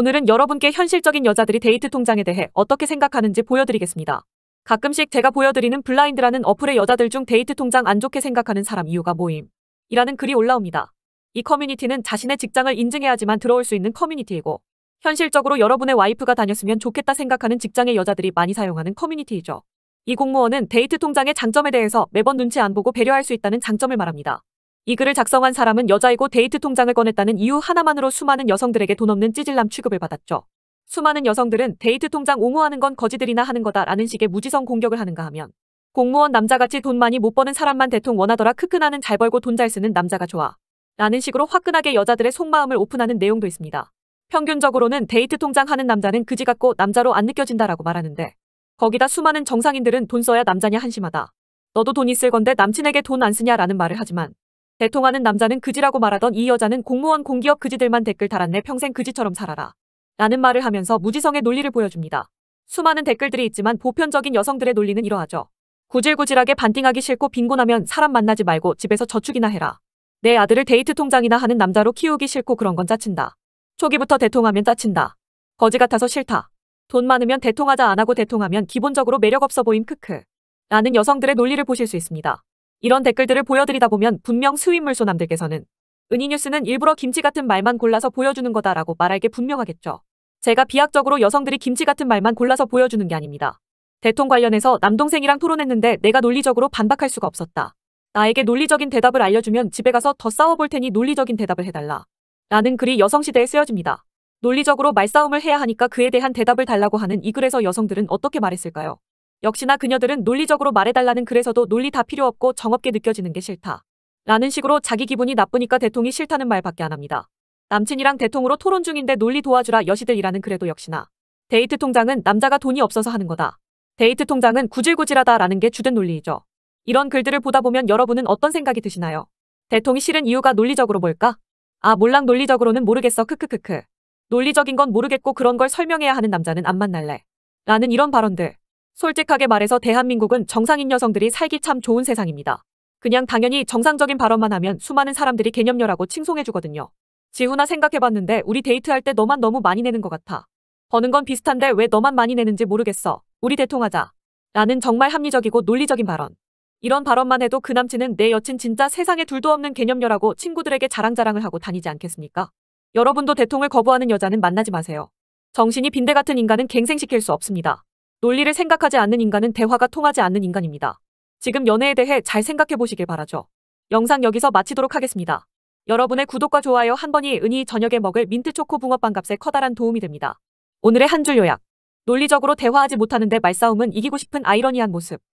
오늘은 여러분께 현실적인 여자들이 데이트 통장에 대해 어떻게 생각하는지 보여드리겠습니다. 가끔씩 제가 보여드리는 블라인드라는 어플의 여자들 중 데이트 통장 안 좋게 생각하는 사람 이유가 모임 이라는 글이 올라옵니다. 이 커뮤니티는 자신의 직장을 인증해야지만 들어올 수 있는 커뮤니티이고 현실적으로 여러분의 와이프가 다녔으면 좋겠다 생각하는 직장의 여자들이 많이 사용하는 커뮤니티이죠. 이 공무원은 데이트 통장의 장점에 대해서 매번 눈치 안 보고 배려할 수 있다는 장점을 말합니다. 이 글을 작성한 사람은 여자이고 데이트 통장을 꺼냈다는 이유 하나만으로 수많은 여성들에게 돈 없는 찌질남 취급을 받았죠. 수많은 여성들은 데이트 통장 옹호하는 건 거지들이나 하는 거다라는 식의 무지성 공격을 하는가 하면 공무원 남자같이 돈 많이 못 버는 사람만 대통 원하더라 크크 나는 잘 벌고 돈 잘 쓰는 남자가 좋아. 라는 식으로 화끈하게 여자들의 속마음을 오픈하는 내용도 있습니다. 평균적으로는 데이트 통장 하는 남자는 그지 같고 남자로 안 느껴진다라고 말하는데 거기다 수많은 정상인들은 돈 써야 남자냐 한심하다. 너도 돈 있을 건데 남친에게 돈 안 쓰냐라는 말을 하지만 대통하는 남자는 그지라고 말하던 이 여자는 공무원 공기업 그지들만 댓글 달았네 평생 그지처럼 살아라. 라는 말을 하면서 무지성의 논리를 보여줍니다. 수많은 댓글들이 있지만 보편적인 여성들의 논리는 이러하죠. 구질구질하게 반띵하기 싫고 빈곤하면 사람 만나지 말고 집에서 저축이나 해라. 내 아들을 데이트 통장이나 하는 남자로 키우기 싫고 그런 건 짜친다. 초기부터 대통하면 짜친다. 거지 같아서 싫다. 돈 많으면 대통하자 안 하고 대통하면 기본적으로 매력 없어 보임 크크. 라는 여성들의 논리를 보실 수 있습니다. 이런 댓글들을 보여드리다 보면 분명 수입물소남들께서는 은희뉴스는 일부러 김치 같은 말만 골라서 보여주는 거다라고 말할 게 분명하겠죠. 제가 비약적으로 여성들이 김치 같은 말만 골라서 보여주는 게 아닙니다. 대통 관련해서 남동생이랑 토론했는데 내가 논리적으로 반박할 수가 없었다. 나에게 논리적인 대답을 알려주면 집에 가서 더 싸워볼 테니 논리적인 대답을 해달라. 라는 글이 여성시대에 쓰여집니다. 논리적으로 말싸움을 해야 하니까 그에 대한 대답을 달라고 하는 이 글에서 여성들은 어떻게 말했을까요? 역시나 그녀들은 논리적으로 말해달라는 글에서도 논리 다 필요 없고 정없게 느껴지는 게 싫다. 라는 식으로 자기 기분이 나쁘니까 대통이 싫다는 말밖에 안 합니다. 남친이랑 대통으로 토론 중인데 논리 도와주라 여시들이라는 글에도 역시나 데이트 통장은 남자가 돈이 없어서 하는 거다. 데이트 통장은 구질구질하다 라는 게 주된 논리이죠. 이런 글들을 보다 보면 여러분은 어떤 생각이 드시나요? 대통이 싫은 이유가 논리적으로 뭘까? 아 몰랑 논리적으로는 모르겠어 크크크크. 논리적인 건 모르겠고 그런 걸 설명해야 하는 남자는 안 만날래. 라는 이런 발언들. 솔직하게 말해서 대한민국은 정상인 여성들이 살기 참 좋은 세상입니다. 그냥 당연히 정상적인 발언만 하면 수많은 사람들이 개념녀라고 칭송해주거든요. 지훈아 생각해봤는데 우리 데이트할 때 너만 너무 많이 내는 것 같아. 버는 건 비슷한데 왜 너만 많이 내는지 모르겠어. 우리 대통하자. 라는 정말 합리적이고 논리적인 발언. 이런 발언만 해도 그 남친은 내 여친 진짜 세상에 둘도 없는 개념녀라고 친구들에게 자랑자랑을 하고 다니지 않겠습니까? 여러분도 대통을 거부하는 여자는 만나지 마세요. 정신이 빈대 같은 인간은 갱생시킬 수 없습니다. 논리를 생각하지 않는 인간은 대화가 통하지 않는 인간입니다. 지금 연애에 대해 잘 생각해 보시길 바라죠. 영상 여기서 마치도록 하겠습니다. 여러분의 구독과 좋아요 한 번이 은희 저녁에 먹을 민트초코 붕어빵 값에 커다란 도움이 됩니다. 오늘의 한 줄 요약. 논리적으로 대화하지 못하는데 말싸움은 이기고 싶은 아이러니한 모습.